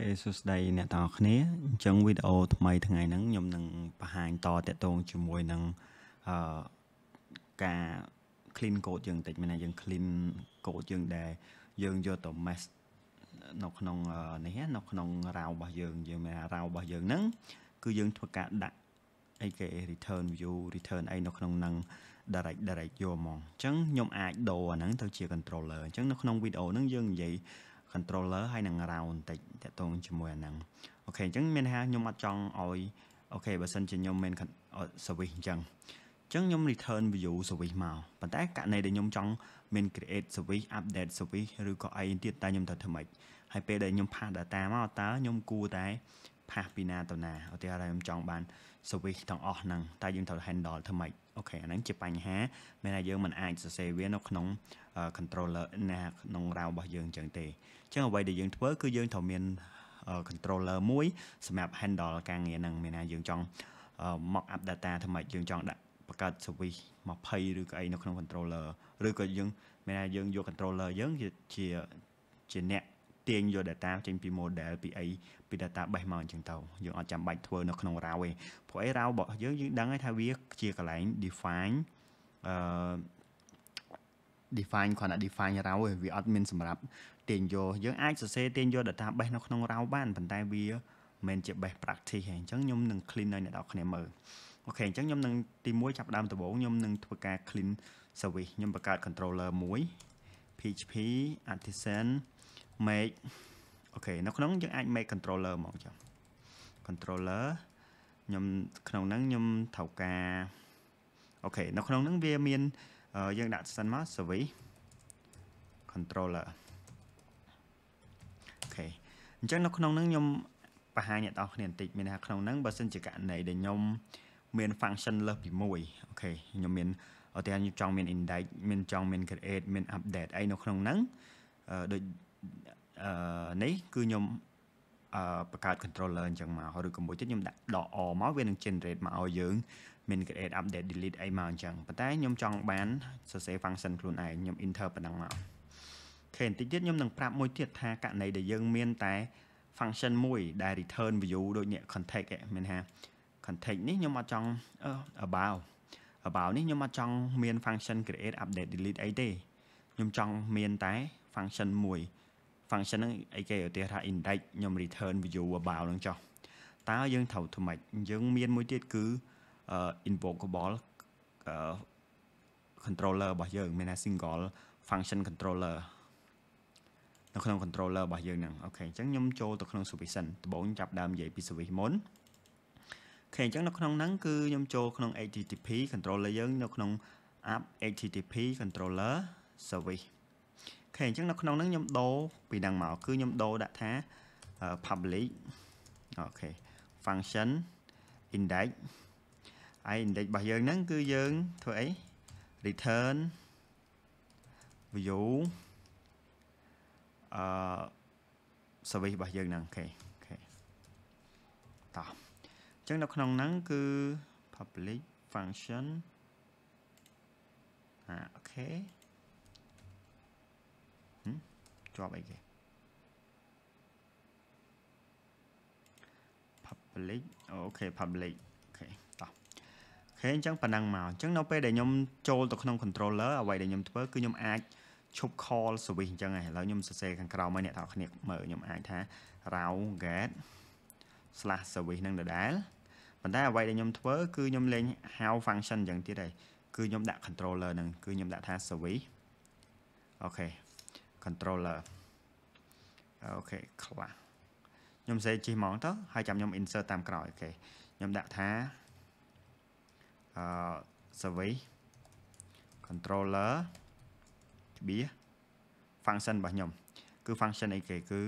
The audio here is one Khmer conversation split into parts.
ខេសួស្តីអ្នកទាំងអស់គ្នាអញ្ចឹងវីដេអូថ្មីថ្ងៃហ្នឹងខ្ញុំនឹងបង្ហាញតតតងជាមួយនឹងអឺការ clean code យើងបន្តិចមែនណាយើង clean code យើងដែលយើងយកទៅ mesh នៅក្នុងនេះនៅក្នុងរាវរបស់យើងយើងមានរាវរបស់យើងហ្នឹងគឺយើងធ្វើការដាក់អីគេ return view return អីនៅក្នុងហ្នឹង direct direct យកហ្មងអញ្ចឹងខ្ញុំអាចដូរអាហ្នឹងទៅជា controller អញ្ចឹងនៅក្នុងវីដេអូហ្នឹងយើងនិយាយ controller ហើយនឹង round បន្តិចតាក់ទងជាមួយអាហ្នឹងអូខេអញ្ចឹងមានន័យថាខ្ញុំអត់ចង់ឲ្យអូខេបើសិនជាខ្ញុំមាន service អញ្ចឹងអញ្ចឹងខ្ញុំ return view service មកប៉ុន្តែករណីដែលខ្ញុំចង់មាន create service update service ឬក៏អីទៀតតែខ្ញុំត្រូវធ្វើម៉េចហើយពេលដែលខ្ញុំ pass data មកតើខ្ញុំគួរតែផាសពីណាទៅណាឧទាហរណ៍ខ្ញុំចង់បាន service ទាំងអស់ហ្នឹងតែយើងត្រូវ handle ធ្វើម៉េចអូខេអាហ្នឹងជាបញ្ហាមានថាយើងមិនអាចសរសេរវានៅក្នុង controller ណាក្នុងរាវរបស់យើងអញ្ចឹងទេអញ្ចឹងអ្វីដែលយើងធ្វើគឺយើងត្រូវមាន controller មួយសម្រាប់ handle ការងារហ្នឹងមានថាយើងចង់ mock up data ធ្វើម៉េចយើងចង់ដាក់បង្កើត service 20ឬក៏អីនៅក្នុង controller ឬក៏យើង មានថាយើងយក controller យើងជាជាអ្នកទាញយក data ចេញពី model ពីអីពី database មកអញ្ចឹងទៅយើងអត់ចាំបាច់ធ្វើនៅក្នុង raw ទេព្រោះអី raw របស់យើងយើងដឹងហើយថាវាជាកន្លែង define អឺ define គ្រាន់តែ define raw ឯងវាអត់មានសម្រាប់ ទាញយកយើងអាចសរសេរទាញយក database នៅក្នុង raw បានប៉ុន្តែវាមិនជា best practice ឯងអញ្ចឹងខ្ញុំនឹង clean ឲ្យអ្នកនរគ្នាមើលអូខេអញ្ចឹងខ្ញុំនឹងទី1ចាប់ដើមដំបូងខ្ញុំនឹងធ្វើការ clean service ខ្ញុំបង្កើត controller មួយ PHP artisan make អូខេនៅក្នុងយើងអាច make controller ហ្មងចាំ controller ខ្ញុំក្នុងហ្នឹងខ្ញុំត្រូវការអូខេនៅក្នុងហ្នឹងវាមានយើងដាក់សិនមក service controller អូខេអញ្ចឹងនៅក្នុងហ្នឹងខ្ញុំបង្ហាញអ្នកនរគ្នាបន្តិចមានថាក្នុងហ្នឹងបើសិនជាករណីដែលខ្ញុំមាន function លើសពី1អូខេខ្ញុំមានឧទាហរណ៍ខ្ញុំចង់មាន index មាន ចង់មាន create មាន update អីនៅក្នុងហ្នឹងដូចអឺនេះគឺខ្ញុំអឺបង្កើត controller អញ្ចឹងមកឬក៏មួយទៀតខ្ញុំដាក់ដកអមកវានឹង generate មកឲ្យយើង min create update delete អីមកអញ្ចឹងប៉ុន្តែខ្ញុំចង់បានសរសេរ function ខ្លួនឯងខ្ញុំ enter ប៉ុណ្ណឹងមកខេបន្តិចទៀតខ្ញុំនឹងប្រាប់មួយទៀតថាករណីដែលយើងមានតែ function មួយ ដែល return value ដូចនេះ context មានថា context នេះខ្ញុំអត់ចង់ about about នេះខ្ញុំអត់ចង់មាន function create update delete អីទេខ្ញុំចង់មានតែ function មួយ function ហ្នឹងអីគេឧទាហរណ៍ថា index ខ្ញុំ return view about ហ្នឹងចុះតើយើងត្រូវធ្វើម៉េចយើងមានមួយទៀតគឺ invocable controller របស់យើង មានថា single function controller នៅក្នុង controller របស់យើងហ្នឹងអូខេអញ្ចឹងខ្ញុំចូលទៅក្នុង service សិនដំបូងចាប់ដើមនិយាយពី service មុនអូខេអញ្ចឹងនៅក្នុងហ្នឹងគឺខ្ញុំចូលក្នុង http controller យើង នៅក្នុង app http controller service ខេអញ្ចឹងនៅក្នុងហ្នឹងខ្ញុំដូរពីហ្នឹងមកគឺខ្ញុំដូរដាក់ថា public អូខេ function index ហើយ index របស់យើងហ្នឹងគឺយើងធ្វើអី return view អឺ service របស់យើងហ្នឹងអូខេអូខេតោះអញ្ចឹងនៅក្នុងហ្នឹងគឺ public function អូខេជាប់អីគេ public អូខេ public អូខេតោះអូខេអញ្ចឹងប៉ុណ្ណឹងមកអញ្ចឹងនៅពេលដែលខ្ញុំចូលទៅក្នុង controller អ្វីដែលខ្ញុំធ្វើគឺខ្ញុំអាចឈប់ call service អញ្ចឹងហើយឥឡូវខ្ញុំសរសេរខាងក្រោមឲ្យអ្នកទាំងអស់គ្នាមើលខ្ញុំអាចថា raw get slash service នឹងដដែលប៉ុន្តែអ្វីដែលខ្ញុំធ្វើគឺខ្ញុំលេង how function អញ្ចឹងទៀតហើយគឺខ្ញុំដាក់ controller នឹងគឺខ្ញុំដាក់ថា service អូខេ controller អូខេ class ខ្ញុំសេជីហ្មងទៅហើយចាំខ្ញុំ insert តាមក្រោយអូខេខ្ញុំដាក់ថាអឺ service controller ក្បៀ function របស់ខ្ញុំ គឺ function អីគេគឺ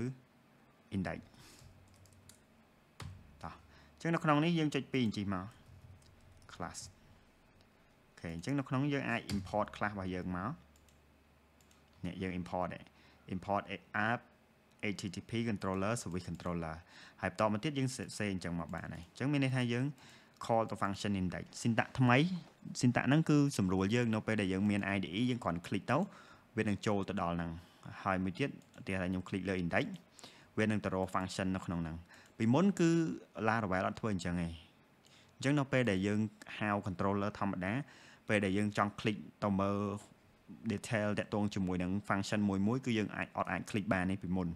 index តោះអញ្ចឹងនៅក្នុងនេះយើងចុច2អញ្ចឹងមក class អូខេអញ្ចឹងនៅក្នុងយើងអាច import class របស់យើងមកនេះយើង import import app http controller service controller ហើយបន្តមកទៀតយើងសេអញ្ចឹងមកបានហើយអញ្ចឹងមានន័យថាយើង call to function index syntax ថ្មី syntax ហ្នឹងគឺសម្រួលយើងនៅពេលដែលយើងមាន IDE យើងគ្រាន់ click ទៅវានឹងចូលទៅដល់ហ្នឹងហើយមួយទៀតទីថាខ្ញុំ click លើ index វានឹងទៅរក function នៅក្នុងហ្នឹងពីមុន គឺ Laravel អត់ធ្វើអញ្ចឹងទេអញ្ចឹងនៅពេលដែលយើងហៅ controller ធម្មតាពេលដែលយើងចង់ click ទៅមើល detail តាក់ទងជាមួយនឹង function មួយមួយគឺយើងអាចអត់អាច click បាននេះពីមុន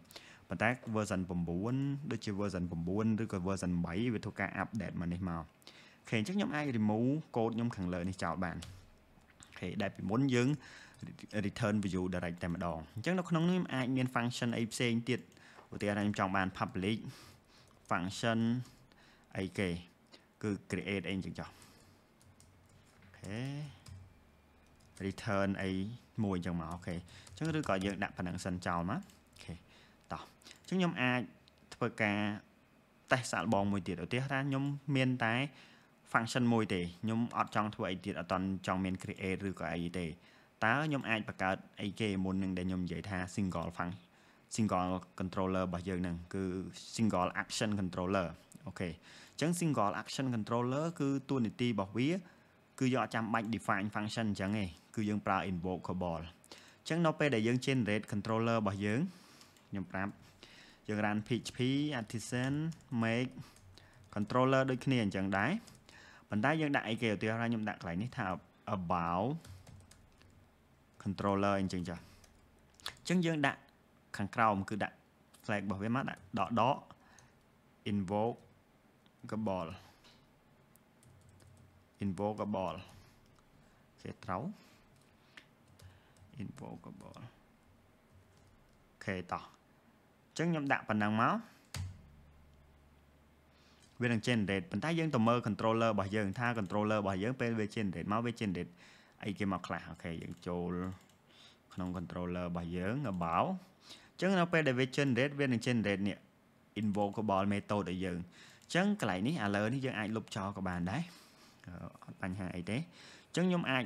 ប៉ុន្តែ version 9ដូចជា version 9ឬក៏ version 8វាធ្វើការ update មកនេះមកអូខេអញ្ចឹងខ្ញុំអាច remove code ខ្ញុំខាងលើនេះចោលបានអូខេដែលពីមុនយើង return view direct តែម្ដងអញ្ចឹងនៅក្នុងនេះខ្ញុំអាចមាន function អីផ្សេងទៀតឧទាហរណ៍ខ្ញុំចង់បាន public function អីគេគឺ create អីចឹងចោះ return អីមួយអញ្ចឹងមកអូខេអញ្ចឹងឬក៏យើងដាក់ប៉ុណ្ណឹងសិនចោលមកអូខេតោះអញ្ចឹងខ្ញុំអាចធ្វើការតេស្តសាកល្បងមួយទៀតឧទាហរណ៍ថាខ្ញុំមាន តែ function មួយទេខ្ញុំអត់ចង់ធ្វើអីទៀតអត់តន់ចង់មាន create ឬក៏អីទេតើខ្ញុំអាចបង្កើតអីគេមុននឹងដែលខ្ញុំនិយាយថា single function single controller របស់យើងហ្នឹងគឺ single action controller អូខេអញ្ចឹង single action controller គឺតួនាទីរបស់វាគឺយើងអត់ចាំបាច់ define function អញ្ចឹងទេគឺយើងប្រើ invocable អញ្ចឹងនៅពេលដែលយើង generate controller របស់យើងខ្ញុំប្រាប់យើង run php artisan make controller ដូចគ្នាអញ្ចឹងដែរប៉ុន្តែយើងដាក់អីគេឧទាហរណ៍ខ្ញុំដាក់កន្លែងនេះថា about controller អញ្ចឹងចា៎អញ្ចឹងយើងដាក់ខាងក្រោមគឺដាក់ flag របស់វាមកដាក់ដកដក invoke កបល់ invocable គេត្រូវ invocable ខេតោះអញ្ចឹងខ្ញុំដាក់ប៉ុណ្ណឹងមកវានឹង generate ប៉ុន្តែយើងទៅមើល controller របស់យើងថា controller របស់យើងពេលវា generate មកវា generate អីគេមកខ្លះអូខេយើងចូល ក្នុង controller របស់យើង about អញ្ចឹងនៅពេលដែលវា generate វានឹង generate នេះ invocable method របស់យើងអញ្ចឹងកន្លែងនេះឥឡូវនេះយើងអាចលុបចោលក៏បានដែរអត់បញ្ហាអីទេអញ្ចឹងខ្ញុំអាច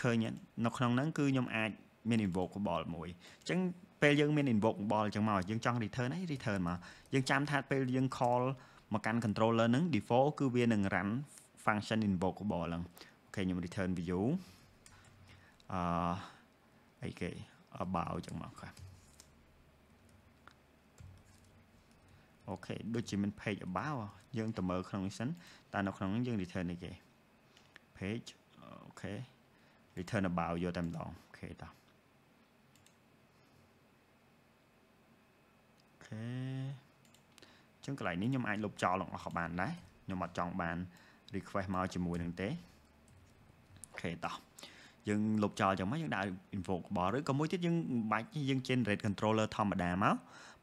ឃើញនៅក្នុងហ្នឹងគឺខ្ញុំអាចមាន invocable មួយអញ្ចឹងពេលយើងមាន invocable អញ្ចឹងមកយើងចង់ return អី return មកយើងចាំថាពេលយើង call មកកាន់ controller ហ្នឹង default គឺវានឹង run function invocable ហ្នឹងអូខេខ្ញុំ return view អឺអីគេ about អញ្ចឹងមកបាទអូខេដូចជាមាន page about យើងទៅមើលក្នុងនេះសិនតើនៅក្នុងហ្នឹងយើង return អីគេ page អូខេ return about យកតែម្ដងអូខេតោះអូខេអញ្ចឹងកន្លែងនេះខ្ញុំអាចលុបចោលទាំងអស់ក៏បានដែរខ្ញុំអត់ចង់បាន request មកជាមួយនឹងទេអូខេតោះយើងលុបចោលចឹងមកយើងដាក់ invocable ឬក៏មួយទៀតយើងមិនបាច់យើង generate controller ធម្មតាមក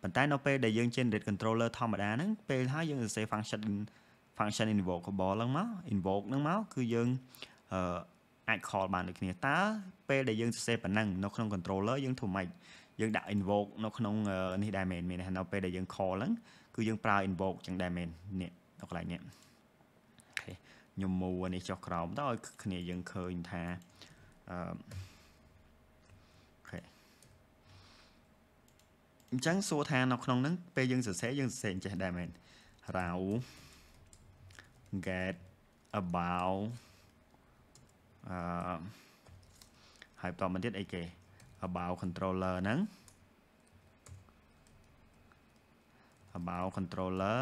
ប៉ុន្តែនៅពេលដែលយើង generate controller ធម្មតាហ្នឹងពេលហើយយើងសរសេរ function function invocable ហ្នឹងមក invoke ហ្នឹងមកគឺយើងអឺអាច call បានដូចគ្នាតើពេលដែលយើងសរសេរប៉ុណ្ណឹងនៅក្នុង controller យើងធ្វើម៉េចយើងដាក់ invoke នៅក្នុងនេះដែរមែនមាននៅពេលដែលយើង call ហ្នឹងគឺយើងប្រើ invoke ចឹងដែរមែននេះនៅកន្លែងនេះអូខេខ្ញុំមូនេះចុះក្រោមតើឲ្យគ្នាយើងឃើញថាអឺអញ្ចឹងសួរថានៅក្នុងហ្នឹងពេលយើងសរសេរយើងសរសេរចេះដែរមែន row get about អឺហើយបន្តមកទៀតអីគេ about controller ហ្នឹង about controller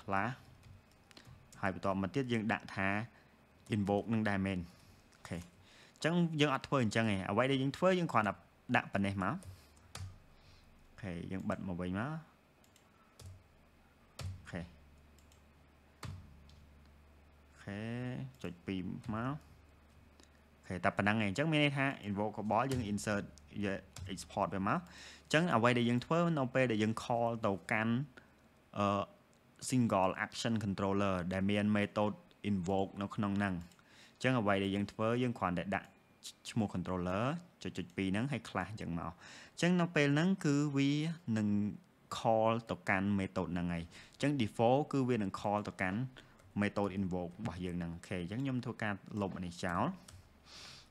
class ហើយបន្តមកទៀតយើងដាក់ថា invoke នឹងដែរមែនអូខេអញ្ចឹងយើងអត់ធ្វើអញ្ចឹងទេអ្វីដែលយើងធ្វើយើងគ្រាន់តែដាក់ប៉ុណ្ណេះមកអូខេយើងបិទមកវិញមកចុច2មកអូខេតែប៉ុណ្ណឹងឯងអញ្ចឹងមានន័យថា invocable យើង insert export វាមកអញ្ចឹងអ្វីដែលយើងធ្វើនៅពេលដែលយើង call ទៅកាន់អឺ single action controller ដែលមាន method invoke នៅក្នុងហ្នឹងអញ្ចឹងអ្វីដែលយើងធ្វើយើងគ្រាន់តែដាក់ឈ្មោះ controller ចុចចុច2ហ្នឹងហើយ class អញ្ចឹងមកអញ្ចឹងនៅពេលហ្នឹងគឺវានឹង call ទៅកាន់ method ហ្នឹងហើយអញ្ចឹង default គឺវានឹង call ទៅកាន់ method invoke របស់យើងហ្នឹងអូខេអញ្ចឹងខ្ញុំធ្វើការលុបនេះចោល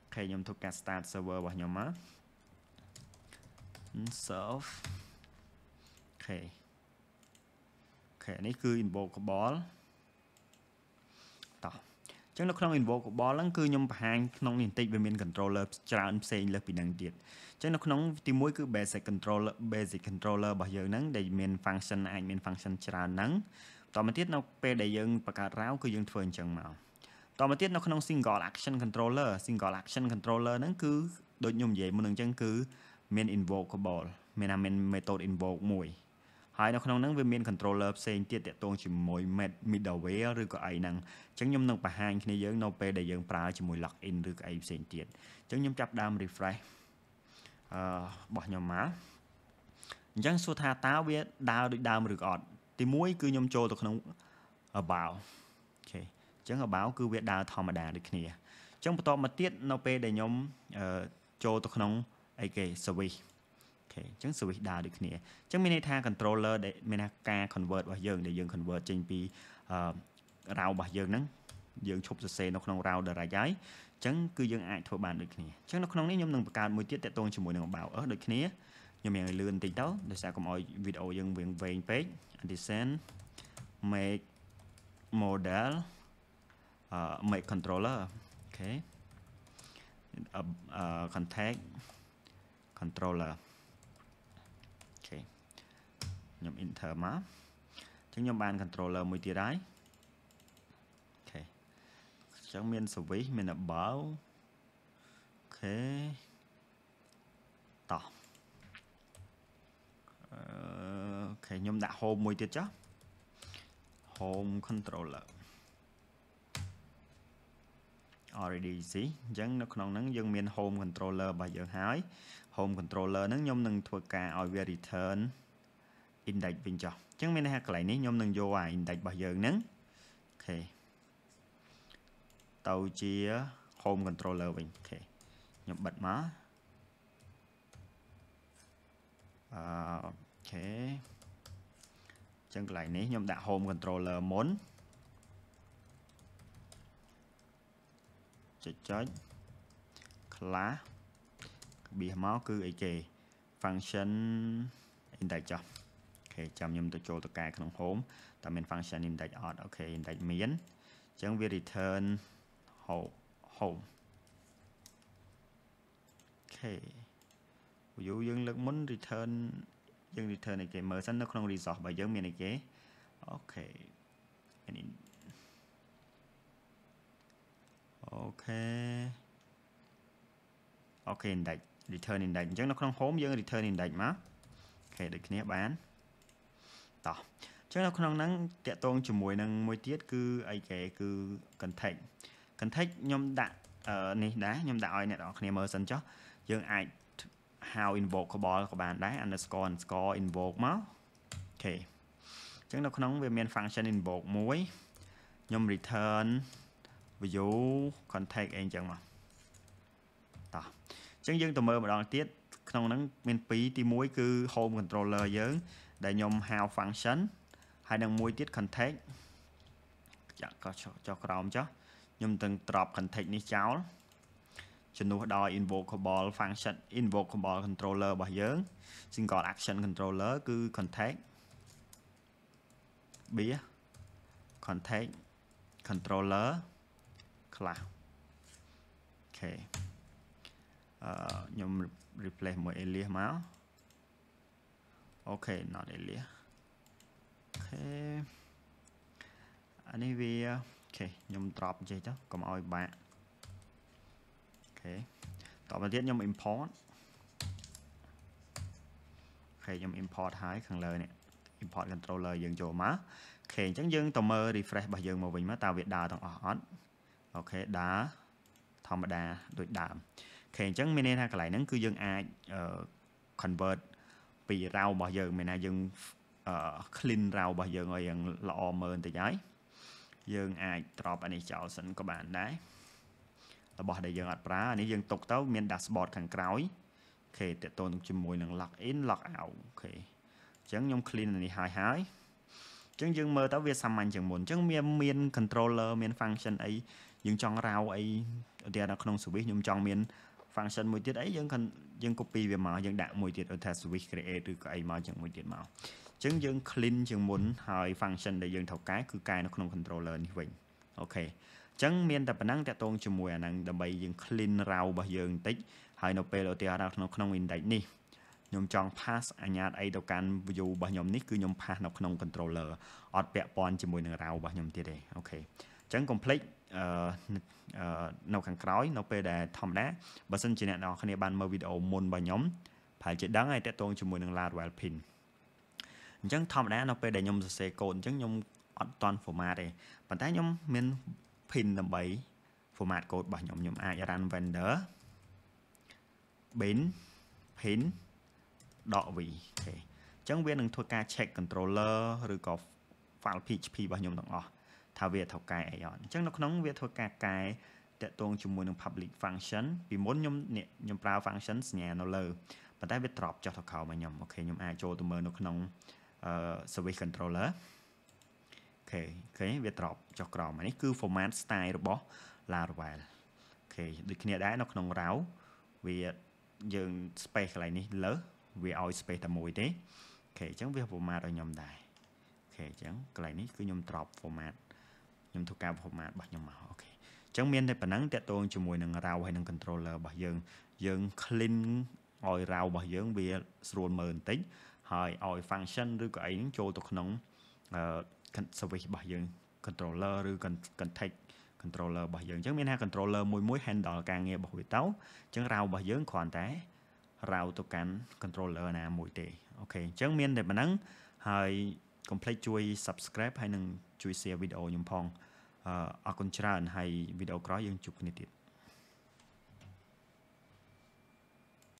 អូខេខ្ញុំធ្វើការ start server របស់ខ្ញុំមក serve អូខេអូខេនេះគឺ invocable តោះឹងនៅក្នុង invocable ហ្នឹងគឺខ្ញុំបង្ហាញក្នុងនេះបន្តិចវាមាន controller ច្រើនផ្សេងលើសពីនឹងទៀតអញ្ចឹងនៅក្នុងទី1គឺ basic controller basic controller របស់យើងហ្នឹងដែលមាន function អាចមាន function ច្រើនហ្នឹងតមកទៀតនៅពេលដែលយើងបង្កើតរាវគឺយើងធ្វើអញ្ចឹងមកតមកទៀតនៅក្នុង single action controller single action controller ហ្នឹងគឺដូចខ្ញុំនិយាយមុនអញ្ចឹងគឺមាន invocable មានអាមាន method invoke មួយ ហើយនៅក្នុងហ្នឹងវាមាន controller ផ្សេងទៀតតាក់ទងជាមួយ middleware ឬក៏អីហ្នឹងអញ្ចឹងខ្ញុំនឹងបង្ហាញគ្នាយើង នៅពេលដែលយើងប្រើជាមួយ login ឬក៏អីផ្សេងទៀតអញ្ចឹងខ្ញុំចាប់ដើម refresh អឺរបស់ខ្ញុំមកអញ្ចឹងសួរថាតើវាដើរដូចដើមឬក៏អត់ទី1គឺខ្ញុំចូលទៅក្នុង about អូខេអញ្ចឹង about គឺវាដើរធម្មតាដូចគ្នាអញ្ចឹងបន្តមកទៀតនៅពេលដែលខ្ញុំចូលទៅក្នុងអីគេ service អូខេអញ្ចឹង service ដើរដូចគ្នាអញ្ចឹងមានន័យថា controller ដែលមានថាការ convert របស់យើងដែលយើង convert ចេញពី route របស់យើងហ្នឹងយើងឈប់សរសេរនៅក្នុង route direct ហើយអញ្ចឹងគឺយើងអាចធ្វើបានដូចគ្នាអញ្ចឹងនៅក្នុងនេះខ្ញុំនឹងបង្កើតមួយទៀតតកតងជាមួយនឹង about ដូចគ្នា để mọi dân viện về page design make model uh, make controller okay uh, uh, contact controller okay ខ្ញុំ enter មកអញ្ចឹងខ្ញុំបាន controller មួយទៀតហើយ okay អញ្ចឹងមាន service មាន above ok តោះខេខ្ញុំដាក់ home មួយទៀតចុះ home controller already see អញ្ចឹងនៅក្នុងហ្នឹងយើងមាន home controller របស់យើងហើយ home controller ហ្នឹងខ្ញុំនឹងធ្វើការឲ្យវា return index វិញចុះអញ្ចឹងមានន័យថាកន្លែងនេះខ្ញុំនឹងយកអា index របស់យើងហ្នឹងអូខេទៅជា home controller វិញអូខេខ្ញុំបិទមកអឺអូខេអញ្ចឹងកន្លែងនេះខ្ញុំដាក់ home controller មុនចុចចុច class ក្បៀសមកគឺអីគេ function index ចុះអូខេចាំខ្ញុំទៅចូលទៅកែក្នុង home តើមាន function index អត់អូខេ index មានអញ្ចឹងវា return home អូខេយូយើងលើកមុន return យើង return ឲ្យគេមើលសិននៅក្នុង resource របស់យើងមានអីគេអូខេអូខេអូខេ index return index អញ្ចឹងនៅក្នុង home យើង return index មកអូខេដូចគ្នាបានតោះអញ្ចឹងនៅក្នុងហ្នឹងតាក់ទងជាមួយនឹងមួយទៀតគឺអីគេគឺ context context ខ្ញុំដាក់នេះដែរខ្ញុំដាក់ឲ្យអ្នកនរគ្នាមើលសិនចុះយើងអាច how invocable ក៏បានដែរ underscore underscore invoke មកអូខេអញ្ចឹងនៅក្នុងវាមាន function invoke មួយខ្ញុំ return view contact អីអញ្ចឹងមកតោះអញ្ចឹងយើងទៅមើលម្ដងទៀតក្នុងហ្នឹងមាន2ទី1គឺ home controller យើង ដែលខ្ញុំ how function ហើយនឹងមួយទៀត contact ចាក់ក៏ចុះក្រោមចុះខ្ញុំទាំង drop contact នេះចោលជំនួសដោយ invocable function invocable controller របស់យើង single action controller គឺ contact beer contact controller class អូខេអឺខ្ញុំ replace មួយ alias មកអូខេ not alias អូខេអានេះវាអូខេខ្ញុំ drop ចេះទៅកុំឲ្យបាក់ខេតទៅទៀតខ្ញុំ import អូខេខ្ញុំ import ហើយខាងលើនេះ import controller យើងចូលមកអូខេអញ្ចឹងយើងទៅមើល refresh របស់យើងមកវិញមកតើវាដើរទាំងអស់អត់អូខេដើរធម្មតាដូចដើមអូខេអញ្ចឹងមានន័យថាកន្លែងហ្នឹងគឺយើងអាច convert ពី row របស់យើង មានន័យយើង clean row របស់យើងឲ្យយ៉ាងល្អមើលបន្តិចហើយយើងអាច drop អានេះចោលសិនក៏បានដែររបស់ដែលយើងអត់ប្រើអានេះយើងទុកទៅមាន dashboard ខាងក្រោយអូខេតទៅនឹងជាមួយនឹង log in log out អូខេអញ្ចឹងខ្ញុំ clean នេះហើយហើយអញ្ចឹងយើង មើលទៅវាសាមញ្ញជាងមុនអញ្ចឹងមានមាន controller មាន function អីយើងចង់រាវអីឧទាហរណ៍នៅក្នុង service ខ្ញុំចង់មាន function មួយទៀតអីយើងយើង copy វាមកយើងដាក់មួយទៀតឧទាហរណ៍ service create ឬក៏អីមកជាងមួយទៀតមកអញ្ចឹងយើង clean ជាងមុនហើយ function ដែលយើងត្រូវកែគឺកែនៅក្នុង controller នេះវិញអូខេចឹងមានតែប៉ុណ្ណឹងតកតងជាមួយអាហ្នឹងដើម្បីយើង clean raw របស់យើងបន្តិចហើយនៅពេលឧទាហរណ៍ក្នុងក្នុង index នេះខ្ញុំចង់ pass អាញាតអីទៅកាន់ view របស់ខ្ញុំនេះគឺខ្ញុំ pass នៅក្នុង controller អត់ពាក់ព័ន្ធជាមួយនឹង raw របស់ខ្ញុំទៀតទេអូខេអញ្ចឹង complex អឺនៅខាងក្រោយនៅពេលដែលធម្មតាបើសិនជាអ្នកនរគ្នាបានមើលវីដេអូមុនរបស់ខ្ញុំប្រហែលជាដឹងហើយតកតងជាមួយនឹង Laravel pin អញ្ចឹងធម្មតានៅពេលដែលខ្ញុំសរសេរកូដអញ្ចឹងខ្ញុំអត់តន់ format ទេប៉ុន្តែខ្ញុំមាន pin ដើម្បី format code របស់ខ្ញុំខ្ញុំអាច run vendor bin pin .v អូខេអញ្ចឹងវានឹងធ្វើការ check controller ឬក៏ file PHP របស់ខ្ញុំទាំងអស់ថាវាត្រូវកែអីអត់អញ្ចឹងនៅក្នុងវា ធ្វើការកែតកតងជាមួយនឹង public function ពីមុនខ្ញុំខ្ញុំប្រើ function សញ្ញានៅលើប៉ុន្តែវា drop ចុះទៅក្រោមមកខ្ញុំអូខេខ្ញុំអាចចូលទៅមើលនៅក្នុង service controller ខេឃើញវាត្រប់ចុះក្រោមនេះគឺ format style របស់ Laravel ខេដូចគ្នាដែរនៅក្នុង raw វាយើង space កន្លែងនេះលើសវាឲ្យ space តែមួយទេខេអញ្ចឹងវា format ឲ្យខ្ញុំដែរខេអញ្ចឹងកន្លែងនេះគឺខ្ញុំត្រប់ format ខ្ញុំធ្វើការ format របស់ខ្ញុំមកអូខេអញ្ចឹងមានតែប៉ុណ្ណឹងតាក់ទងជាមួយនឹង raw ហើយនឹង controller របស់យើងយើង clean ឲ្យ raw របស់យើងវាស្រួលមើលបន្តិចហើយឲ្យ function ឬក៏អីហ្នឹងចូលទៅក្នុង service របស់យើង controller ឬ contact controller របស់យើងអញ្ចឹងមានថា controller មួយមួយ handle ការងាររបស់វាទៅអញ្ចឹង route របស់យើងគ្រាន់តែ route ទៅកាន់ controller ណាមួយទេអូខេអញ្ចឹងមានតែប៉ុណ្ណឹងហើយកុំភ្លេចជួយ subscribe ហើយនឹងជួយ share វីដេអូខ្ញុំផងអរគុណច្រើនហើយវីដេអូក្រោយយើងជួបគ្នាទៀត